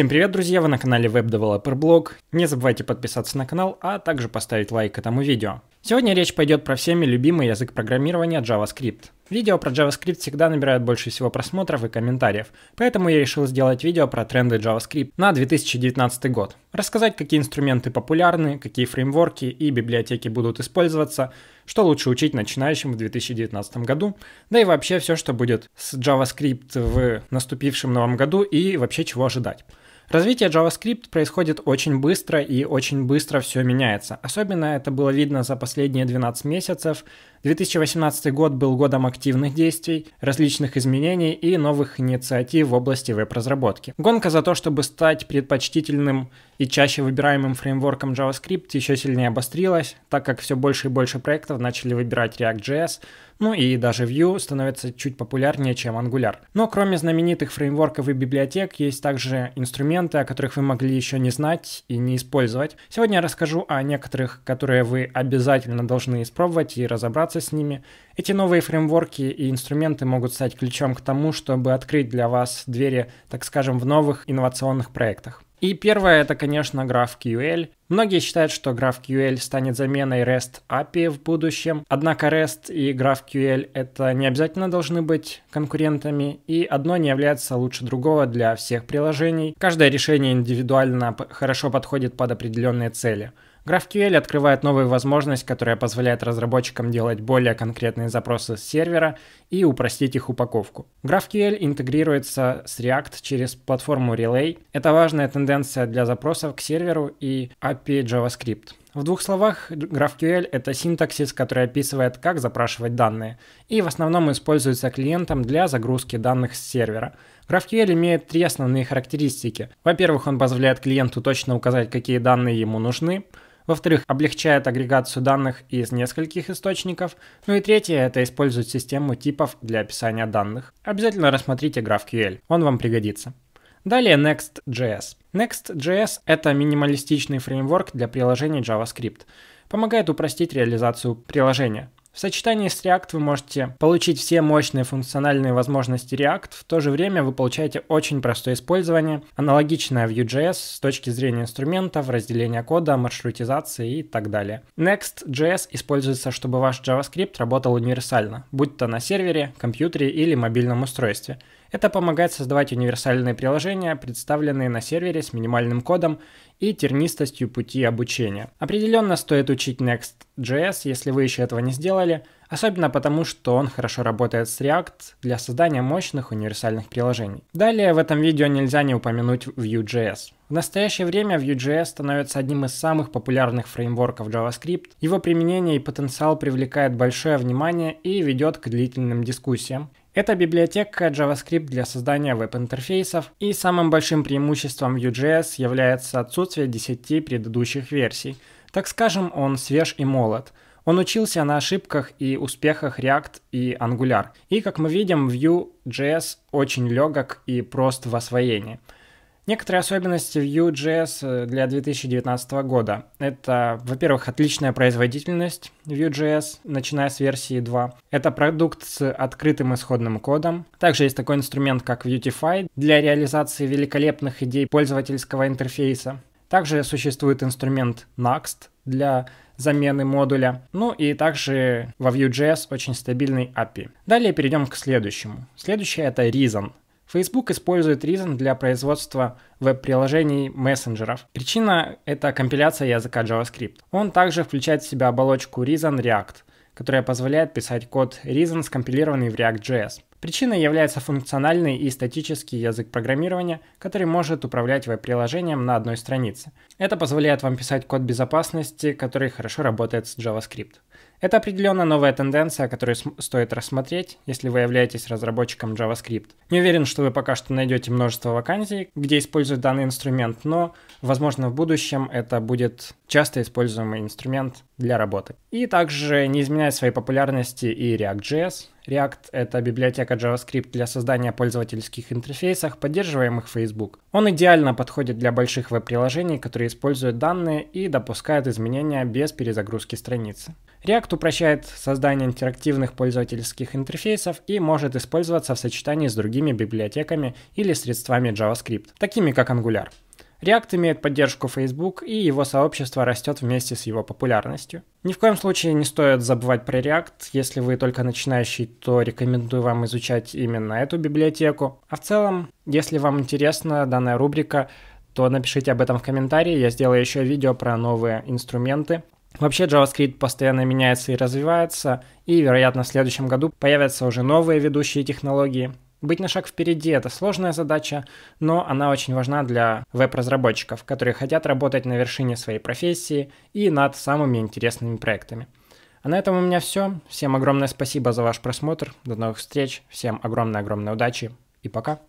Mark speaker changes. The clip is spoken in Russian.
Speaker 1: Всем привет, друзья! Вы на канале Web Developer Blog. Не забывайте подписаться на канал, а также поставить лайк этому видео. Сегодня речь пойдет про всеми любимый язык программирования JavaScript. Видео про JavaScript всегда набирают больше всего просмотров и комментариев, поэтому я решил сделать видео про тренды JavaScript на 2019 год. Рассказать, какие инструменты популярны, какие фреймворки и библиотеки будут использоваться, что лучше учить начинающим в 2019 году, да и вообще все, что будет с JavaScript в наступившем новом году и вообще чего ожидать. Развитие JavaScript происходит очень быстро и очень быстро все меняется. Особенно это было видно за последние 12 месяцев, 2018 год был годом активных действий, различных изменений и новых инициатив в области веб-разработки. Гонка за то, чтобы стать предпочтительным и чаще выбираемым фреймворком JavaScript еще сильнее обострилась, так как все больше и больше проектов начали выбирать React.js, ну и даже Vue становится чуть популярнее, чем Angular. Но кроме знаменитых фреймворков и библиотек, есть также инструменты, о которых вы могли еще не знать и не использовать. Сегодня я расскажу о некоторых, которые вы обязательно должны испробовать и разобраться, развиваться с ними. Эти новые фреймворки и инструменты могут стать ключом к тому, чтобы открыть для вас двери, так скажем, в новых инновационных проектах. И первое это, конечно, GraphQL. Многие считают, что GraphQL станет заменой REST API в будущем, однако REST и GraphQL это не обязательно должны быть конкурентами, и одно не является лучше другого для всех приложений. Каждое решение индивидуально хорошо подходит под определенные цели. GraphQL открывает новую возможность, которая позволяет разработчикам делать более конкретные запросы с сервера и упростить их упаковку. GraphQL интегрируется с React через платформу Relay. Это важная тенденция для запросов к серверу и API JavaScript. В двух словах, GraphQL — это синтаксис, который описывает, как запрашивать данные, и в основном используется клиентом для загрузки данных с сервера. GraphQL имеет три основные характеристики. Во-первых, он позволяет клиенту точно указать, какие данные ему нужны. Во-вторых, облегчает агрегацию данных из нескольких источников. Ну и третье, это использует систему типов для описания данных. Обязательно рассмотрите GraphQL, он вам пригодится. Далее Next.js. Next.js — это минималистичный фреймворк для приложений JavaScript. Помогает упростить реализацию приложения. В сочетании с React вы можете получить все мощные функциональные возможности React, в то же время вы получаете очень простое использование, аналогичное Vue.js с точки зрения инструментов, разделения кода, маршрутизации и так далее. Next.js используется, чтобы ваш JavaScript работал универсально, будь то на сервере, компьютере или мобильном устройстве – это помогает создавать универсальные приложения, представленные на сервере с минимальным кодом и тернистостью пути обучения. Определенно стоит учить Next.js, если вы еще этого не сделали, особенно потому, что он хорошо работает с React для создания мощных универсальных приложений. Далее в этом видео нельзя не упомянуть Vue.js. В настоящее время Vue.js становится одним из самых популярных фреймворков JavaScript. Его применение и потенциал привлекает большое внимание и ведет к длительным дискуссиям. Это библиотека JavaScript для создания веб-интерфейсов, и самым большим преимуществом Vue.js является отсутствие 10 предыдущих версий. Так скажем, он свеж и молод. Он учился на ошибках и успехах React и Angular. И, как мы видим, Vue.js очень легок и прост в освоении – Некоторые особенности Vue.js э, для 2019 года. Это, во-первых, отличная производительность Vue.js, начиная с версии 2. Это продукт с открытым исходным кодом. Также есть такой инструмент, как Vueify, для реализации великолепных идей пользовательского интерфейса. Также существует инструмент Next для замены модуля. Ну и также во Vue.js очень стабильный API. Далее перейдем к следующему. Следующее это Reason. Facebook использует Reason для производства веб-приложений мессенджеров. Причина – это компиляция языка JavaScript. Он также включает в себя оболочку Reason React, которая позволяет писать код Reason, скомпилированный в React.js. Причиной является функциональный и статический язык программирования, который может управлять веб-приложением на одной странице. Это позволяет вам писать код безопасности, который хорошо работает с JavaScript. Это определенно новая тенденция, которую стоит рассмотреть, если вы являетесь разработчиком JavaScript. Не уверен, что вы пока что найдете множество вакансий, где используют данный инструмент, но, возможно, в будущем это будет часто используемый инструмент для работы. И также не изменяя своей популярности и React.js. React — это библиотека JavaScript для создания пользовательских интерфейсов, поддерживаемых Facebook. Он идеально подходит для больших веб-приложений, которые используют данные и допускают изменения без перезагрузки страницы. React Act упрощает создание интерактивных пользовательских интерфейсов и может использоваться в сочетании с другими библиотеками или средствами JavaScript, такими как Angular. React имеет поддержку Facebook, и его сообщество растет вместе с его популярностью. Ни в коем случае не стоит забывать про React. Если вы только начинающий, то рекомендую вам изучать именно эту библиотеку. А в целом, если вам интересна данная рубрика, то напишите об этом в комментарии. Я сделаю еще видео про новые инструменты, Вообще JavaScript постоянно меняется и развивается, и, вероятно, в следующем году появятся уже новые ведущие технологии. Быть на шаг впереди – это сложная задача, но она очень важна для веб-разработчиков, которые хотят работать на вершине своей профессии и над самыми интересными проектами. А на этом у меня все. Всем огромное спасибо за ваш просмотр. До новых встреч. Всем огромной-огромной удачи и пока.